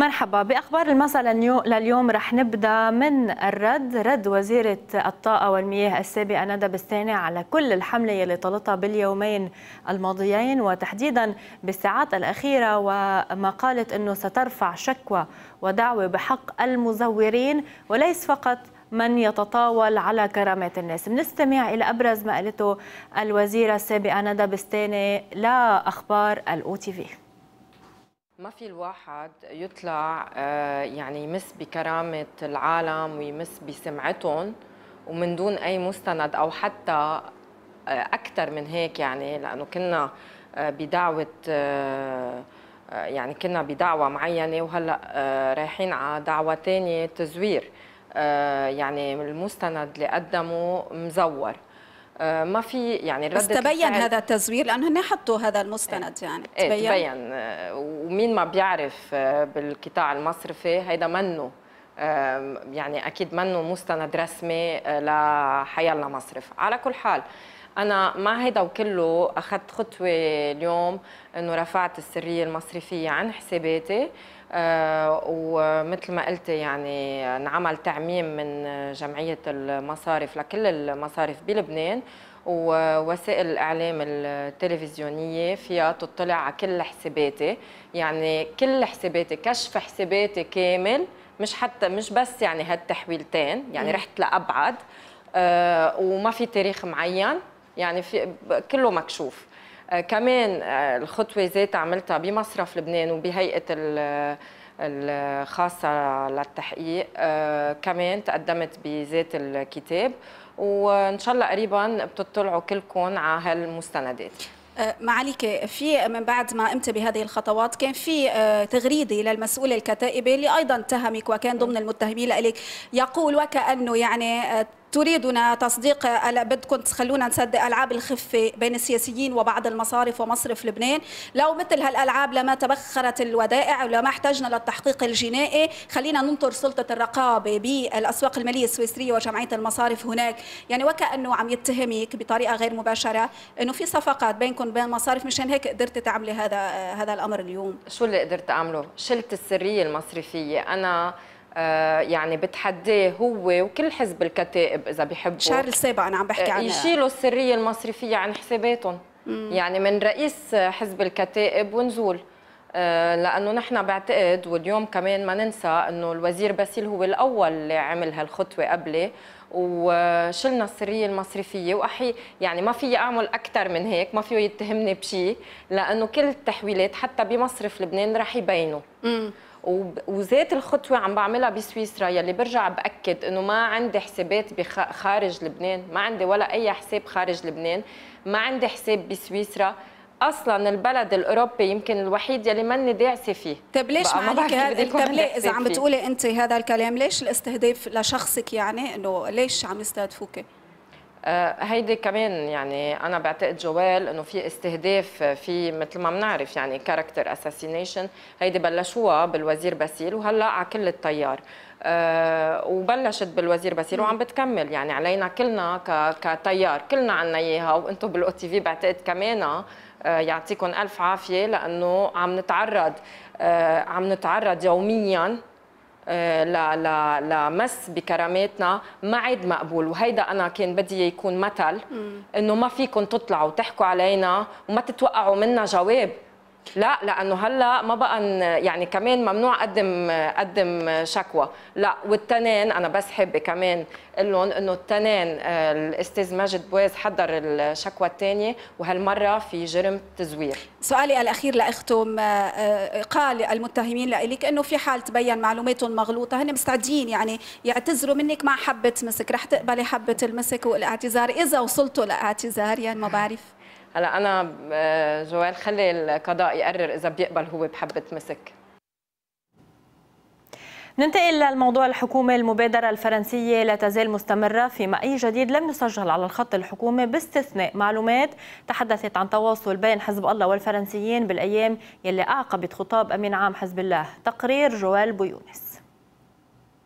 مرحبا باخبار المساء لليوم رح نبدا من الرد، رد وزيره الطاقه والمياه السابقه ندى بستاني على كل الحمله يلي طلتها باليومين الماضيين وتحديدا بالساعات الاخيره وما قالت انه سترفع شكوى ودعوه بحق المزورين وليس فقط من يتطاول على كرامات الناس بنستمع إلى أبرز ما قالته الوزيرة السابقة ندى بستاني لاخبار الأو تي في ما في الواحد يطلع آه، يعني يمس بكرامة العالم ويمس بسمعتهم ومن دون أي مستند أو حتى آه، أكثر من هيك يعني لأنه كنا آه، بدعوة يعني كنا بدعوة معينة وهلأ رايحين على دعوة ثانية تزوير يعني المستند اللي قدمه مزور آه، ما في يعني بس تبين هذا التزوير هن حطوا هذا المستند إيه، يعني تبين ايه تبين آه، ومين ما بيعرف آه، بالقطاع المصرفي هيدا منه يعني اكيد منه مستند رسمي لحيالنا مصرف على كل حال انا مع هيدا وكله اخذت خطوه اليوم انه رفعت السريه المصرفيه عن حساباتي آه، ومثل ما قلت يعني انعمل تعميم من جمعية المصارف لكل المصارف بلبنان ووسائل الإعلام التلفزيونية فيها تطلع على كل حساباتي يعني كل حساباتي كشف حساباتي كامل مش حتى مش بس يعني هالتحويلتين يعني رحت لأبعد آه، وما في تاريخ معين يعني في كله مكشوف كمان آه، الخطوه ذاتها عملتها بمصرف لبنان وبهيئه الخاصه للتحقيق آه، كمان تقدمت بذات الكتاب وان شاء الله قريبا بتطلعوا كلكم على هالمستندات آه، معاليك في من بعد ما قمت بهذه الخطوات كان في تغريده للمسؤوله الكتائبه اللي ايضا اتهمك وكان ضمن المتهمين لك يقول وكانه يعني تريدنا تصديق بدكم تخلونا نصدق العاب الخفه بين السياسيين وبعض المصارف ومصرف لبنان لو مثل هالالعاب لما تبخرت الودائع ولما احتجنا للتحقيق الجنائي خلينا ننطر سلطه الرقابه بالاسواق الماليه السويسريه وجمعيه المصارف هناك يعني وكانه عم يتهمك بطريقه غير مباشره انه في صفقات بينكم وبين المصارف مشان هيك قدرت تعملي هذا هذا الامر اليوم شو اللي قدرت اعمله شلت السريه المصرفيه انا آه، يعني بتحداه هو وكل حزب الكتائب اذا بيحبوا شهر السابع انا عم بحكي آه، عنه يشيلوا السريه المصرفيه عن حساباتهم يعني من رئيس حزب الكتائب ونزول آه، لانه نحن بعتقد واليوم كمان ما ننسى انه الوزير باسيل هو الاول اللي عمل هالخطوه قبلي وشلنا السريه المصرفيه واحي يعني ما في اعمل اكثر من هيك ما فيه يتهمني بشيء لانه كل التحويلات حتى بمصرف لبنان رح يبينوا وذات الخطوه عم بعملها بسويسرا يلي برجع باكد انه ما عندي حسابات خارج لبنان ما عندي ولا اي حساب خارج لبنان ما عندي حساب بسويسرا اصلا البلد الاوروبي يمكن الوحيد يلي ماني داعسه فيه طيب ليش ما عليك هذا طيب اذا عم بتقولي انت هذا الكلام ليش الاستهداف لشخصك يعني انه ليش عم يستهدفوكي آه، هيدي كمان يعني انا بعتقد جوال انه في استهداف آه، في مثل ما بنعرف يعني كاركتر اساسينيشن هيدي بلشوها بالوزير باسيل وهلا على كل التيار أه وبلشت بالوزير باسيل وعم بتكمل يعني علينا كلنا كتيار كلنا عنا اياها وانتم بالاو تي في بعتقد كمان آه، يعطيكم الف عافيه لانه عم نتعرض أه عم نتعرض يوميا آه، لمس بكراماتنا ما عاد مقبول وهيدا انا كان بدي يكون مثل انه ما فيكم تطلعوا تحكوا علينا وما تتوقعوا منا جواب لا لانه هلا ما بقى يعني كمان ممنوع اقدم اقدم شكوى لا والتنان انا بس حابه كمان اقول لهم انه التنان آه، الاستاذ ماجد بويز حضر الشكوى الثانيه وهالمره في جرم تزوير سؤالي الاخير لاختم آه، آه، قال المتهمين لك انه في حال تبين معلوماتهم مغلوطه هن مستعدين يعني يعتذروا منك مع حبه مسك رح تقبلي حبه المسك والاعتذار اذا وصلتوا لاعتذار يعني ما بعرف هلا انا آه، جوال خلي القضاء يقرر اذا بيقبل هو بحبه مسك ننتقل للموضوع الحكومي المبادرة الفرنسية لا تزال مستمرة فيما أي جديد لم يسجل على الخط الحكومي باستثناء معلومات تحدثت عن تواصل بين حزب الله والفرنسيين بالأيام يلي أعقبت خطاب أمين عام حزب الله تقرير جوال بيونس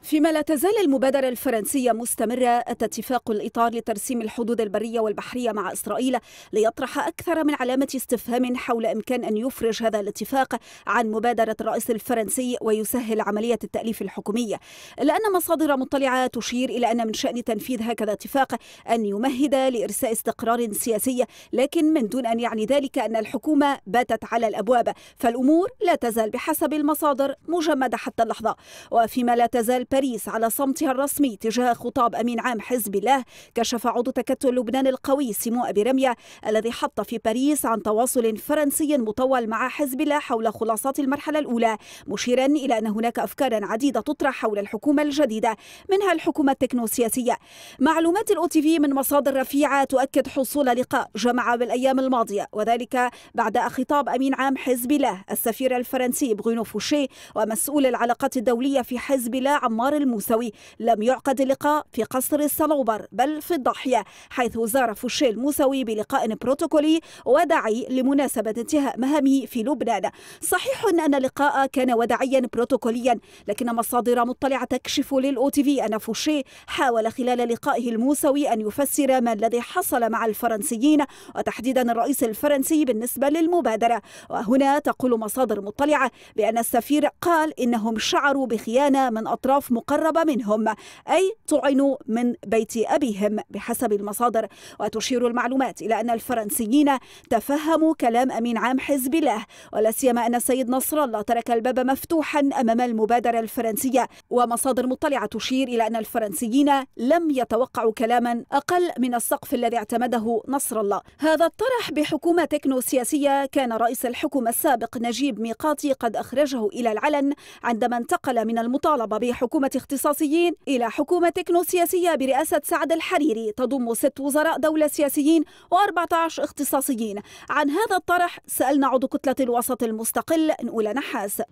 فيما لا تزال المبادرة الفرنسية مستمرة أتى اتفاق الإطار لترسيم الحدود البرية والبحرية مع إسرائيل ليطرح أكثر من علامة استفهام حول إمكان أن يفرج هذا الاتفاق عن مبادرة الرئيس الفرنسي ويسهل عملية التأليف الحكومية إلا أن مصادر مطلعة تشير إلى أن من شأن تنفيذ هكذا اتفاق أن يمهد لإرساء استقرار سياسي لكن من دون أن يعني ذلك أن الحكومة باتت على الأبواب فالأمور لا تزال بحسب المصادر مجمدة حتى اللحظة وفيما لا تزال باريس على صمتها الرسمي تجاه خطاب أمين عام حزب الله كشف عضو تكتل لبنان القوي سيمو أبي رمية الذي حط في باريس عن تواصل فرنسي مطول مع حزب الله حول خلاصات المرحلة الأولى مشيرا إلى أن هناك أفكارا عديدة تطرح حول الحكومة الجديدة منها الحكومة التكنوسياسية معلومات الأو تي في من مصادر رفيعة تؤكد حصول لقاء جمع بالأيام الماضية وذلك بعد خطاب أمين عام حزب الله السفير الفرنسي بغينو فوشي ومسؤول العلاقات الدولية في حزب الله عمار عمار الموسوي لم يعقد لقاء في قصر الصنوبر بل في الضاحية حيث زار فوشي الموسوي بلقاء بروتوكولي وداعي لمناسبة انتهاء مهامه في لبنان صحيح أن اللقاء كان وداعيا بروتوكوليا لكن مصادر مطلعة تكشف للأو تي في أن فوشي حاول خلال لقائه الموسوي أن يفسر ما الذي حصل مع الفرنسيين وتحديدا الرئيس الفرنسي بالنسبة للمبادرة وهنا تقول مصادر مطلعة بأن السفير قال إنهم شعروا بخيانة من أطراف مقربة منهم أي طعن من بيت أبيهم بحسب المصادر وتشير المعلومات إلى أن الفرنسيين تفهموا كلام أمين عام حزب الله ولا سيما أن السيد نصر الله ترك الباب مفتوحا أمام المبادرة الفرنسية ومصادر مطلعة تشير إلى أن الفرنسيين لم يتوقعوا كلاما أقل من السقف الذي اعتمده نصر الله هذا الطرح بحكومة تكنو سياسية كان رئيس الحكومة السابق نجيب ميقاتي قد أخرجه إلى العلن عندما انتقل من المطالبة بحكومة حكومة اختصاصيين إلى حكومة تكنوسياسية برئاسة سعد الحريري تضم ست وزراء دولة سياسيين و14 اختصاصيين عن هذا الطرح سألنا عضو كتلة الوسط المستقل نقول نحاس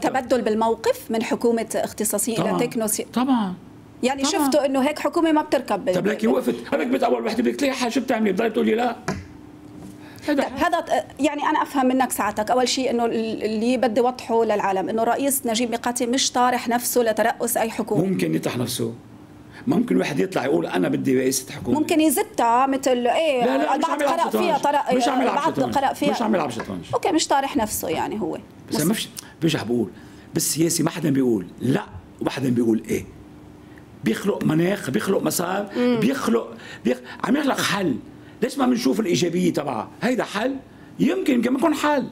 تبدل بالموقف من حكومة اختصاصيين طبعا. إلى تكنوسي طبعا يعني طبعا. شفتوا انه هيك حكومه ما بتركب طب لك وقفت انا بيت اول وحده بدك تلاقي حاجه بتعملي بتضلي تقولي لا هذا يعني انا افهم منك ساعتك اول شيء انه اللي بدي اوضحه للعالم انه الرئيس نجيب ميقاتي مش طارح نفسه لترأس اي حكومه ممكن يطرح نفسه ممكن واحد يطلع يقول انا بدي رئيس حكومه ممكن يزتها مثل ايه لا لا البعض قرأ فيها طرق مش عم يلعب قرأ فيها مش عم يلعب شطرنج اوكي مش طارح نفسه يعني هو بس ما فيش فيش بقول بالسياسه ما حدا بيقول لا وحدا بيقول ايه بيخلق مناخ بيخلق مسار بيخلق, بيخلق عم يخلق حل ليش ما بنشوف الايجابيه تبعها هيدا حل يمكن يمكن ما يكون حل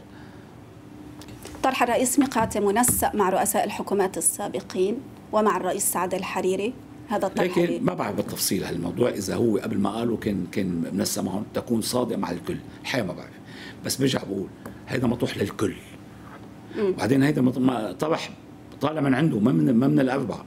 طرح الرئيس ميقاتي منسق مع رؤساء الحكومات السابقين ومع الرئيس سعد الحريري هذا الطرح لكن ما بعرف بالتفصيل هالموضوع اذا هو قبل ما قالوا كان كان منسق معهم تكون صادق مع الكل حقيقه ما بعرف بس برجع بقول هيدا مطروح للكل مم. وبعدين هيدا طرح طالع من عنده ما من ما من الاربعه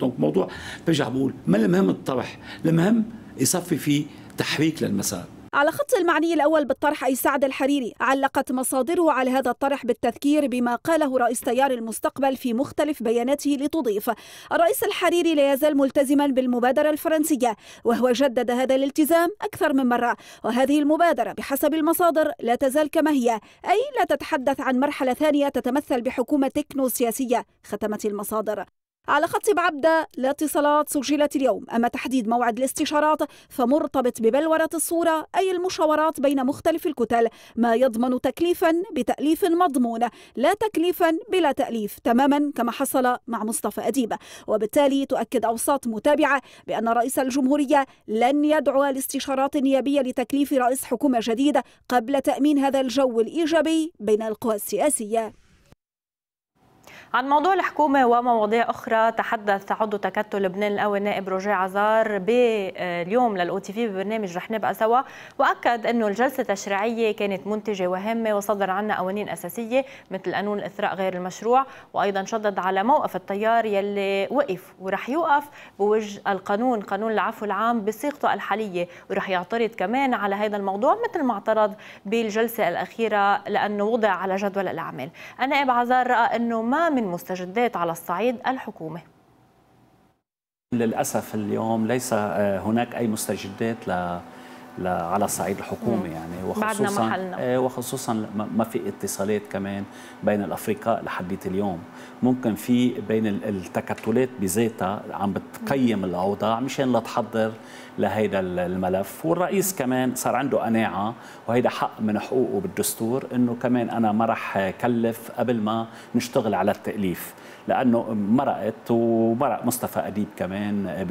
دونك موضوع برجع بقول ما المهم الطرح المهم يصفي فيه تحريك للمسار على خط المعني الأول بالطرح أي سعد الحريري علقت مصادره على هذا الطرح بالتذكير بما قاله رئيس تيار المستقبل في مختلف بياناته لتضيف الرئيس الحريري لا يزال ملتزما بالمبادرة الفرنسية وهو جدد هذا الالتزام أكثر من مرة وهذه المبادرة بحسب المصادر لا تزال كما هي أي لا تتحدث عن مرحلة ثانية تتمثل بحكومة تكنو سياسية ختمت المصادر على خط بعبدة لا اتصالات سجلت اليوم أما تحديد موعد الاستشارات فمرتبط ببلورة الصورة أي المشاورات بين مختلف الكتل ما يضمن تكليفا بتأليف مضمون لا تكليفا بلا تأليف تماما كما حصل مع مصطفى أديب وبالتالي تؤكد أوساط متابعة بأن رئيس الجمهورية لن يدعو لاستشارات نيابية لتكليف رئيس حكومة جديدة قبل تأمين هذا الجو الإيجابي بين القوى السياسية عن موضوع الحكومة ومواضيع أخرى تحدث عضو تكتل لبنان الأول النائب روجي عزار اليوم للأو تي في ببرنامج رح نبقى سوا وأكد أنه الجلسة التشريعية كانت منتجة وهامة وصدر عنا قوانين أساسية مثل قانون الإثراء غير المشروع وأيضا شدد على موقف التيار يلي وقف ورح يوقف بوجه القانون قانون العفو العام بصيغته الحالية ورح يعترض كمان على هذا الموضوع مثل ما اعترض بالجلسة الأخيرة لأنه وضع على جدول الأعمال النائب عزار رأى أنه ما من من مستجدات على الصعيد الحكومه للاسف اليوم ليس آه، هناك اي مستجدات ل على صعيد الحكومه يعني وخصوصا بعدنا محلنا. إيه، وخصوصا ما في اتصالات كمان بين الافرقاء لحديت اليوم ممكن في بين التكتلات بذاتها عم بتقيم الاوضاع مشان لا تحضر لهيدا الملف والرئيس كمان صار عنده قناعه وهيدا حق من حقوقه بالدستور انه كمان انا ما راح كلف قبل ما نشتغل على التاليف لانه مرقت ومرق مصطفى اديب كمان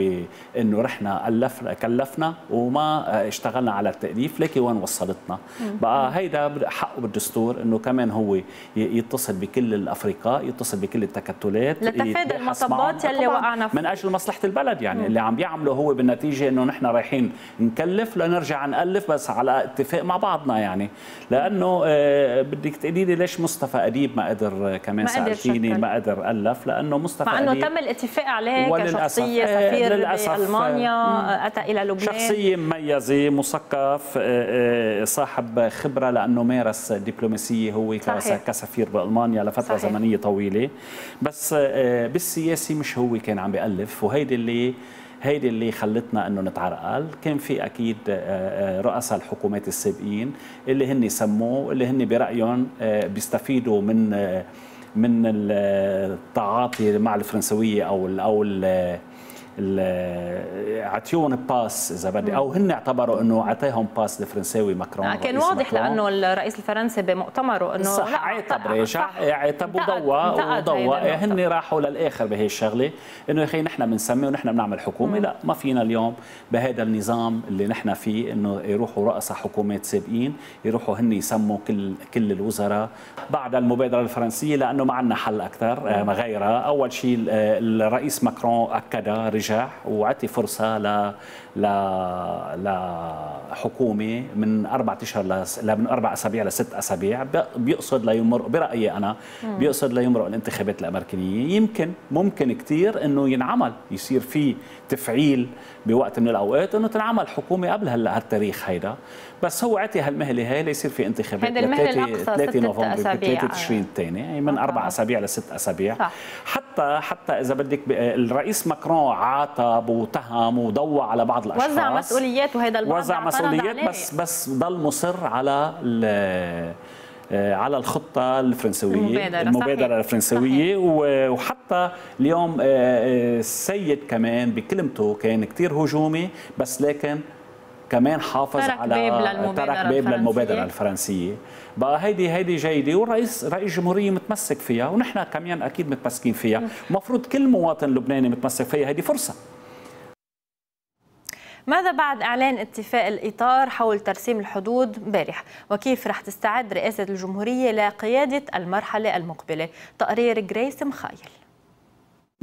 بانه رحنا الفنا كلفنا وما اشتغلنا على التاليف لكن وين وصلتنا بقى هيدا حقه بالدستور انه كمان هو يتصل بكل الافريقاء يتصل بكل التكتلات لتفادي المطبات يلي وقعنا من اجل مصلحه البلد يعني مم. اللي عم بيعمله هو بالنتيجه انه نحن رايحين نكلف لنرجع نالف بس على اتفاق مع بعضنا يعني لانه آه بدك تقولي لي ليش مصطفى اديب ما قدر كمان سالتيني ما قدر الف لانه مصطفى مع انه تم الاتفاق عليه كشخصيه آه، سفير للأسف آه، اتى الى لبنان شخصيه مميزه مثقف آه آه صاحب خبره لانه مارس دبلوماسيه هو صحيح. كسفير بالمانيا لفتره صحيح. زمنيه طويله بس آه، بالسياسي مش هو كان عم بيالف وهيدي اللي هيدي اللي خلتنا انه نتعرقل كان في اكيد آه، آه، رؤساء الحكومات السابقين اللي هن سموه اللي هن برايهم بيستفيدوا من من التعاطي مع الفرنسويه او او ال عطيون باس اذا بدي او هن اعتبروا انه عطيهم باس الفرنساوي ماكرون آه، كان واضح لانه الرئيس الفرنسي بمؤتمره انه صح عاتب عاتب وضوى وضوى هن راحوا للاخر بهي الشغله انه يا اخي نحن بنسمي ونحن بنعمل حكومه لا ما فينا اليوم بهذا النظام اللي نحن فيه انه يروحوا رؤساء حكومات سابقين يروحوا هن يسموا كل كل الوزراء بعد المبادره الفرنسيه لانه ما عندنا حل اكثر آه، غيرها اول شيء آه، الرئيس ماكرون اكد نجاح واعطي فرصه ل ل لحكومه من اربع اشهر ل... من اربع اسابيع لست اسابيع بيقصد ليمر برايي انا بيقصد ليمرق الانتخابات الامريكيه يمكن ممكن كثير انه ينعمل يصير في تفعيل بوقت من الاوقات انه تنعمل حكومه قبل هلا هالتاريخ هيدا بس هو عطي هالمهله هي ليصير في انتخابات هذا المهله الاقصى 3 نوفمبر 3 تشرين الثاني يعني من اربع اسابيع لست اسابيع حتى حتى حتى اذا بدك الرئيس ماكرون عاتب وتهم وضوى على بعض الاشخاص وزع مسؤوليات وهذا البعض وزع مسؤوليات بس بس ضل مصر على آه، على الخطة الفرنسوية المبادرة, المبادرة صحيح. الفرنسوية صحيح. وحتى اليوم آه، آه، السيد كمان بكلمته كان كتير هجومي بس لكن كمان حافظ ترك على باب ترك باب للمبادرة الفرنسية بقى هيدي هيدي جيده والرئيس رئيس الجمهوريه متمسك فيها ونحن كمان اكيد متمسكين فيها المفروض كل مواطن لبناني متمسك فيها هيدي فرصه ماذا بعد اعلان اتفاق الاطار حول ترسيم الحدود امبارح وكيف رح تستعد رئاسه الجمهوريه لقياده المرحله المقبله تقرير جريس مخايل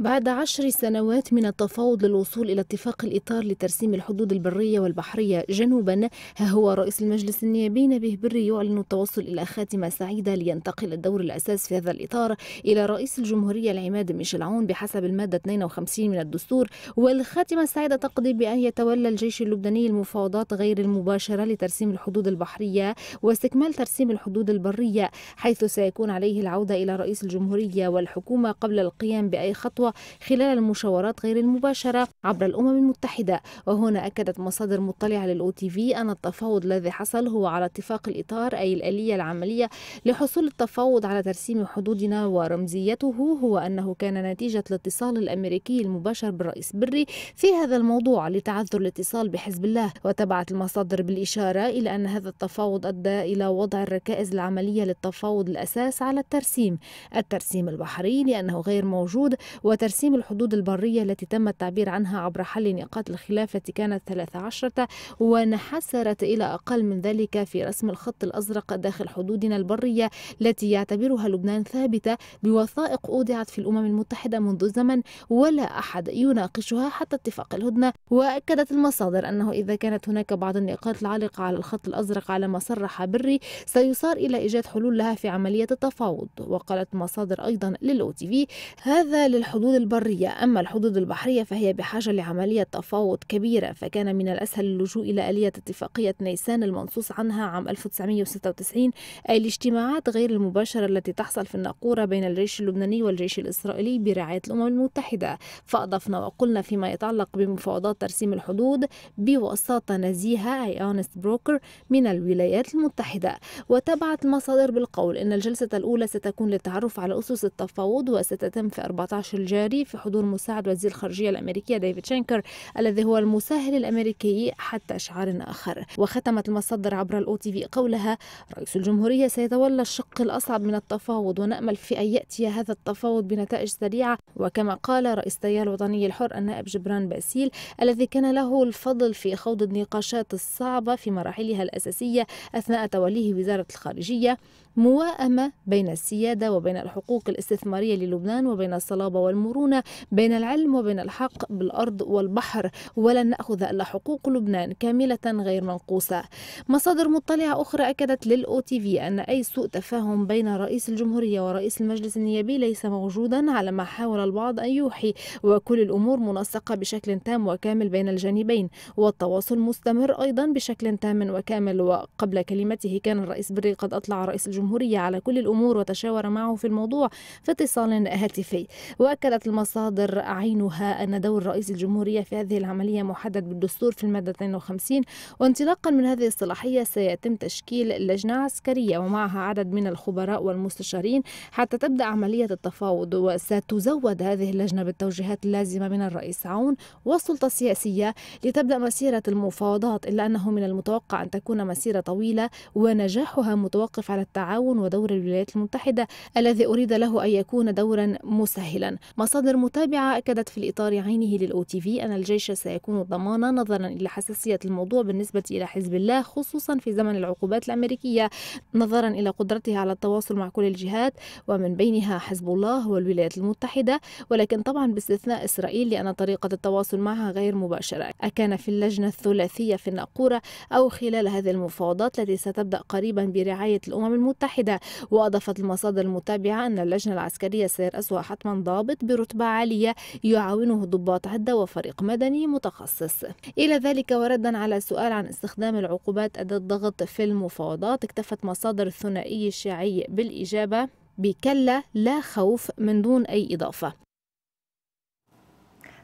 بعد عشر سنوات من التفاوض للوصول إلى اتفاق الإطار لترسيم الحدود البرية والبحرية جنوبا ها هو رئيس المجلس النيابي نبيه بري يعلن التوصل إلى خاتمة سعيدة لينتقل الدور الأساس في هذا الإطار إلى رئيس الجمهورية العماد ميشيل عون بحسب المادة 52 من الدستور والخاتمة السعيدة تقضي بأن يتولى الجيش اللبناني المفاوضات غير المباشرة لترسيم الحدود البحرية واستكمال ترسيم الحدود البرية حيث سيكون عليه العودة إلى رئيس الجمهورية والحكومة قبل القيام بأي خطوة خلال المشاورات غير المباشرة عبر الأمم المتحدة وهنا أكدت مصادر مطلعة للأو تي في أن التفاوض الذي حصل هو على اتفاق الإطار أي الآلية العملية لحصول التفاوض على ترسيم حدودنا ورمزيته هو أنه كان نتيجة الاتصال الأمريكي المباشر بالرئيس بري في هذا الموضوع لتعذر الاتصال بحزب الله وتبعت المصادر بالإشارة إلى أن هذا التفاوض أدى إلى وضع الركائز العملية للتفاوض الأساس على الترسيم الترسيم البحري لأنه غير موجود وت ترسيم الحدود البرية التي تم التعبير عنها عبر حل نقاط الخلاف التي كانت 13 وانحسرت إلى أقل من ذلك في رسم الخط الأزرق داخل حدودنا البرية التي يعتبرها لبنان ثابتة بوثائق أودعت في الأمم المتحدة منذ زمن ولا أحد يناقشها حتى اتفاق الهدنة وأكدت المصادر أنه إذا كانت هناك بعض النقاط العالقة على الخط الأزرق على ما صرح بري سيصار إلى إيجاد حلول لها في عملية التفاوض وقالت مصادر أيضا للأو تي في هذا للحدود الحدود البرية أما الحدود البحرية فهي بحاجة لعملية تفاوض كبيرة فكان من الأسهل اللجوء إلى آلية اتفاقية نيسان المنصوص عنها عام 1996 أي الاجتماعات غير المباشرة التي تحصل في الناقورة بين الجيش اللبناني والجيش الإسرائيلي برعاية الأمم المتحدة فأضفنا وقلنا فيما يتعلق بمفاوضات ترسيم الحدود بوساطة نزيهة أي أونست بروكر من الولايات المتحدة وتابعت المصادر بالقول إن الجلسة الأولى ستكون للتعرف على أسس التفاوض وستتم في 14 الجاري في حضور مساعد وزير الخارجية الأمريكية ديفيد شينكر الذي هو المساهل الأمريكي حتى شعار آخر وختمت المصدر عبر الأو تي في قولها رئيس الجمهورية سيتولى الشق الأصعب من التفاوض ونأمل في أن يأتي هذا التفاوض بنتائج سريعة وكما قال رئيس التيار الوطني الحر النائب جبران باسيل الذي كان له الفضل في خوض النقاشات الصعبة في مراحلها الأساسية أثناء توليه وزارة الخارجية موائمة بين السيادة وبين الحقوق الاستثمارية للبنان وبين الصلابة والمرونة بين العلم وبين الحق بالأرض والبحر ولن نأخذ إلا حقوق لبنان كاملة غير منقوصة مصادر مطلعة أخرى أكدت للأو تي في أن أي سوء تفاهم بين رئيس الجمهورية ورئيس المجلس النيابي ليس موجودا على ما حاول البعض أن يوحي وكل الأمور منسقة بشكل تام وكامل بين الجانبين والتواصل مستمر أيضا بشكل تام وكامل وقبل كلمته كان الرئيس بري قد أطلع رئيس الجمهورية الجمهورية على كل الأمور وتشاور معه في الموضوع في اتصال هاتفي وأكدت المصادر عينها أن دور رئيس الجمهورية في هذه العملية محدد بالدستور في المادة 52 وانطلاقا من هذه الصلاحية سيتم تشكيل لجنة عسكرية ومعها عدد من الخبراء والمستشارين حتى تبدأ عملية التفاوض وستزود هذه اللجنة بالتوجيهات اللازمة من الرئيس عون والسلطة السياسية لتبدأ مسيرة المفاوضات إلا أنه من المتوقع أن تكون مسيرة طويلة ونجاحها متوقف على التعامل التعاون ودور الولايات المتحدة الذي أريد له أن يكون دورا مسهلا مصادر متابعة أكدت في الإطار عينه للأو تي في أن الجيش سيكون ضمانا نظرا إلى حساسية الموضوع بالنسبة إلى حزب الله خصوصا في زمن العقوبات الأمريكية نظرا إلى قدرته على التواصل مع كل الجهات ومن بينها حزب الله والولايات المتحدة ولكن طبعا باستثناء إسرائيل لأن طريقة التواصل معها غير مباشرة أكان في اللجنة الثلاثية في الناقورة أو خلال هذه المفاوضات التي ستبدأ قريبا برعاية الأمم المتحدة المتحدة وأضافت المصادر المتابعة أن اللجنة العسكرية سيرأسها حتما ضابط برتبة عالية يعاونه ضباط عدة وفريق مدني متخصص إلى ذلك وردا على سؤال عن استخدام العقوبات أداة ضغط في المفاوضات اكتفت مصادر الثنائي الشيعي بالإجابة بكلا لا خوف من دون أي إضافة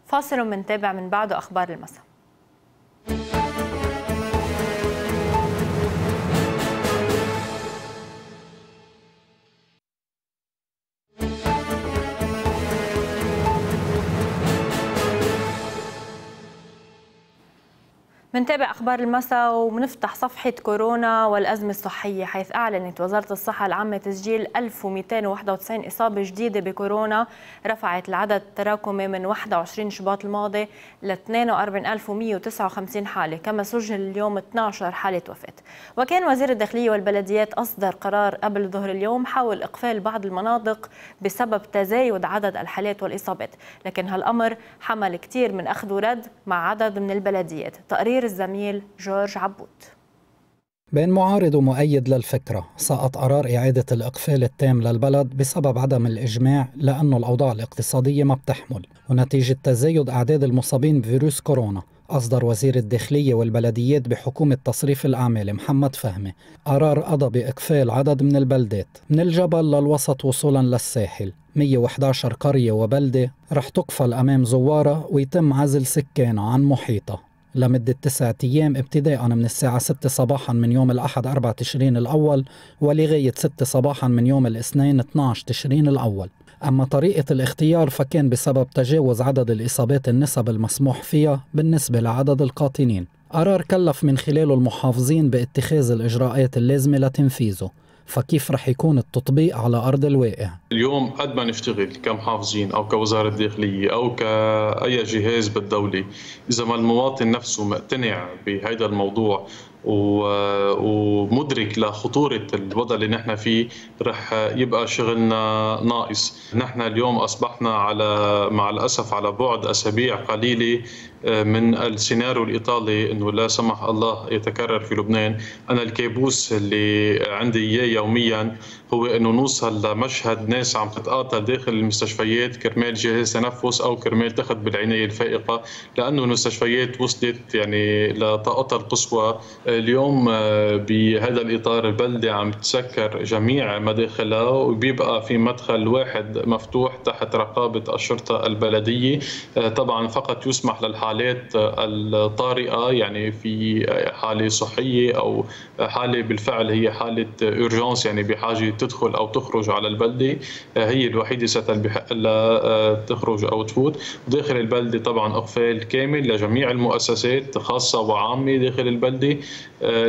فاصل من تابع من بعده أخبار المساء منتابع أخبار المساء ومنفتح صفحة كورونا والأزمة الصحية حيث أعلنت وزارة الصحة العامة تسجيل 1291 إصابة جديدة بكورونا رفعت العدد التراكمي من 21 شباط الماضي ل 42159 حالة كما سجل اليوم 12 حالة وفاة وكان وزير الداخلية والبلديات أصدر قرار قبل ظهر اليوم حول إقفال بعض المناطق بسبب تزايد عدد الحالات والإصابات لكن هالأمر حمل كثير من أخذ ورد مع عدد من البلديات تقرير الزميل جورج عبود بين معارض ومؤيد للفكرة ساءت قرار إعادة الإقفال التام للبلد بسبب عدم الإجماع لأنه الأوضاع الاقتصادية ما بتحمل ونتيجة تزايد أعداد المصابين بفيروس كورونا أصدر وزير الداخلية والبلديات بحكومة تصريف الأعمال محمد فهمي قرار قضى بإقفال عدد من البلدات من الجبل للوسط وصولا للساحل 111 قرية وبلدة رح تقفل أمام زوارها ويتم عزل سكانها عن محيطها لمدة تسعة أيام ابتداء من الساعة 6 صباحا من يوم الأحد 4 تشرين الأول ولغاية 6 صباحا من يوم الاثنين 12 تشرين الأول أما طريقة الاختيار فكان بسبب تجاوز عدد الإصابات النسب المسموح فيها بالنسبة لعدد القاطنين قرار كلف من خلاله المحافظين باتخاذ الإجراءات اللازمة لتنفيذه فكيف رح يكون التطبيق على أرض الواقع؟ اليوم قد ما نشتغل كمحافظين أو كوزارة داخلية أو كأي جهاز بالدولة إذا ما المواطن نفسه مقتنع بهذا الموضوع ومدرك لخطورة الوضع اللي نحن فيه رح يبقى شغلنا ناقص نحن اليوم أصبحنا على مع الأسف على بعد أسابيع قليلة من السيناريو الايطالي انه لا سمح الله يتكرر في لبنان، انا الكابوس اللي عندي اياه يوميا هو انه نوصل لمشهد ناس عم تتقاتل داخل المستشفيات كرمال جهاز تنفس او كرمال تاخذ بالعنايه الفائقه لانه المستشفيات وصلت يعني لطاقتها القصوى اليوم آه، بهذا الاطار البلده عم تسكر جميع مداخلها وبيبقى في مدخل واحد مفتوح تحت رقابه الشرطه البلديه آه، طبعا فقط يسمح للحق الحالات الطارئه يعني في حاله صحيه او حاله بالفعل هي حاله اورجنس يعني بحاجه تدخل او تخرج على البلده هي الوحيده ستل لها آه، تخرج او تفوت داخل البلده طبعا اقفال كامل لجميع المؤسسات خاصه وعامه داخل البلده آه،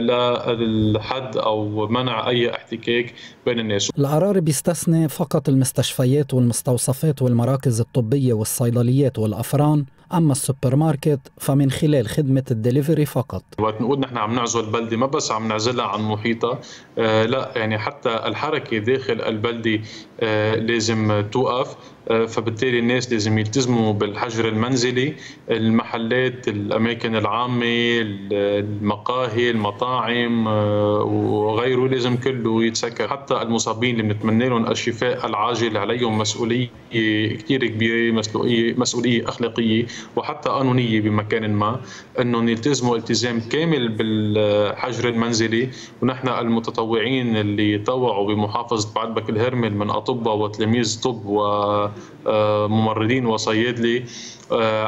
للحد او منع اي احتكاك بين الناس القرار بيستثني فقط المستشفيات والمستوصفات والمراكز الطبيه والصيدليات والافران أما السوبر ماركت فمن خلال خدمة الدليفري فقط وقت نقول نحن عم نعزل البلدة ما بس عم نعزلها عن محيطها آه لا يعني حتى الحركة داخل البلدي آه لازم توقف آه، فبالتالي الناس لازم يلتزموا بالحجر المنزلي المحلات الأماكن العامة المقاهي المطاعم آه، وغيره لازم كله يتسكر حتى المصابين اللي بنتمنى لهم الشفاء العاجل عليهم مسؤولية كثير كبيرة مسؤولية, مسؤولية أخلاقية وحتى قانونية بمكان ما أنهم يلتزموا التزام كامل بالحجر المنزلي ونحن المتطوعين اللي طوعوا بمحافظة بعد بك الهرمل من أطباء وتلاميذ طب و آه، ممرضين وصيادله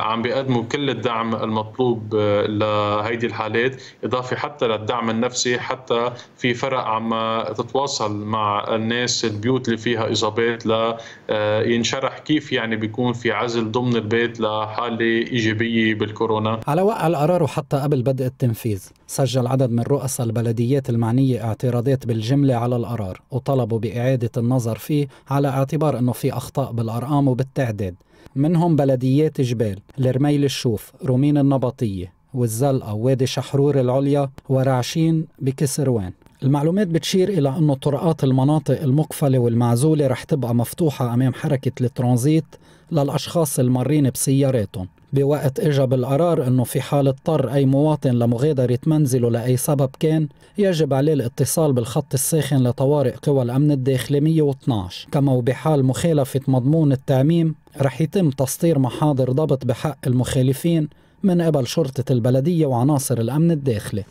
عم بيقدموا كل الدعم المطلوب آه، لهيدي الحالات إضافة حتى للدعم النفسي حتى في فرق عم تتواصل مع الناس البيوت اللي فيها إصابات لينشرح آه، كيف يعني بيكون في عزل ضمن البيت لحالة إيجابية بالكورونا على وقع القرار وحتى قبل بدء التنفيذ سجل عدد من رؤساء البلديات المعنية اعتراضات بالجملة على القرار وطلبوا بإعادة النظر فيه على اعتبار أنه في أخطاء بالأرقام وبالتعداد منهم بلديات جبال الرميل الشوف رومين النبطية والزلقة وادي شحرور العليا ورعشين بكسروان المعلومات بتشير إلى أنه طرقات المناطق المقفلة والمعزولة رح تبقى مفتوحة أمام حركة الترانزيت للأشخاص المارين بسياراتهم بوقت اجى بالقرار انه في حال اضطر اي مواطن لمغادره منزله لاي سبب كان يجب عليه الاتصال بالخط الساخن لطوارئ قوى الامن الداخلي 112 كما وبحال مخالفه مضمون التعميم رح يتم تسطير محاضر ضبط بحق المخالفين من قبل شرطه البلديه وعناصر الامن الداخلي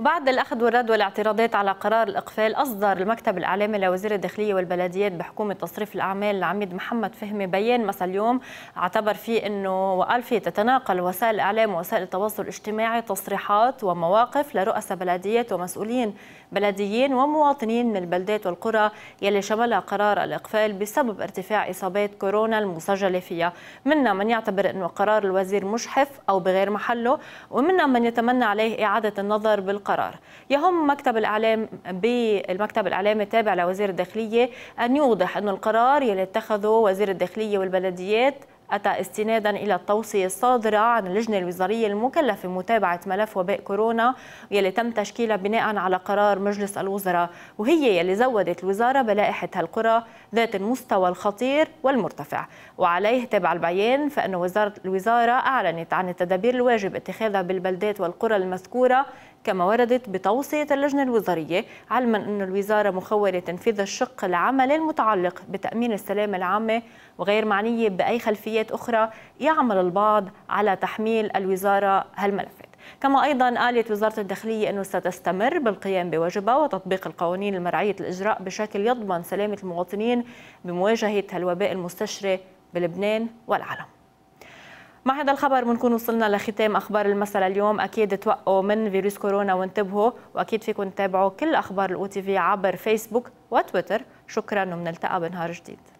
بعد الأخذ والرد والاعتراضات على قرار الإقفال أصدر المكتب الإعلامي لوزير الداخلية والبلديات بحكومة تصريف الأعمال العميد محمد فهمي بيان مساء اليوم اعتبر فيه أنه وقال فيه تتناقل وسائل الإعلام ووسائل التواصل الاجتماعي تصريحات ومواقف لرؤساء بلديات ومسؤولين بلديين ومواطنين من البلدات والقرى يلي شملها قرار الإقفال بسبب ارتفاع إصابات كورونا المسجلة فيها منا من يعتبر أنه قرار الوزير مجحف أو بغير محله ومنا من يتمنى عليه إعادة النظر بال القرار يهم مكتب الإعلام بالمكتب الإعلامي التابع لوزير الداخلية أن يوضح أن القرار يلي اتخذه وزير الداخلية والبلديات أتى استنادا إلى التوصية الصادرة عن اللجنة الوزارية المكلفة بمتابعة ملف وباء كورونا يلي تم تشكيلها بناء على قرار مجلس الوزراء وهي يلي زودت الوزارة بلائحة هالقرى ذات المستوى الخطير والمرتفع وعليه تابع البيان فإن وزارة الوزارة أعلنت عن التدابير الواجب اتخاذها بالبلدات والقرى المذكورة كما وردت بتوصية اللجنة الوزارية علما أن الوزارة مخولة تنفيذ الشق العملي المتعلق بتأمين السلامة العامة وغير معنية بأي خلفيات أخرى يعمل البعض على تحميل الوزارة هالملف كما أيضا قالت وزارة الداخلية أنه ستستمر بالقيام بواجبها وتطبيق القوانين المرعية الإجراء بشكل يضمن سلامة المواطنين بمواجهة الوباء المستشري بلبنان والعالم مع هذا الخبر بنكون وصلنا لختام اخبار المساء اليوم اكيد توقعوا من فيروس كورونا وانتبهوا واكيد فيكم تتابعوا كل اخبار الاو تي في عبر فيسبوك وتويتر شكرا وبنلتقى بنهار جديد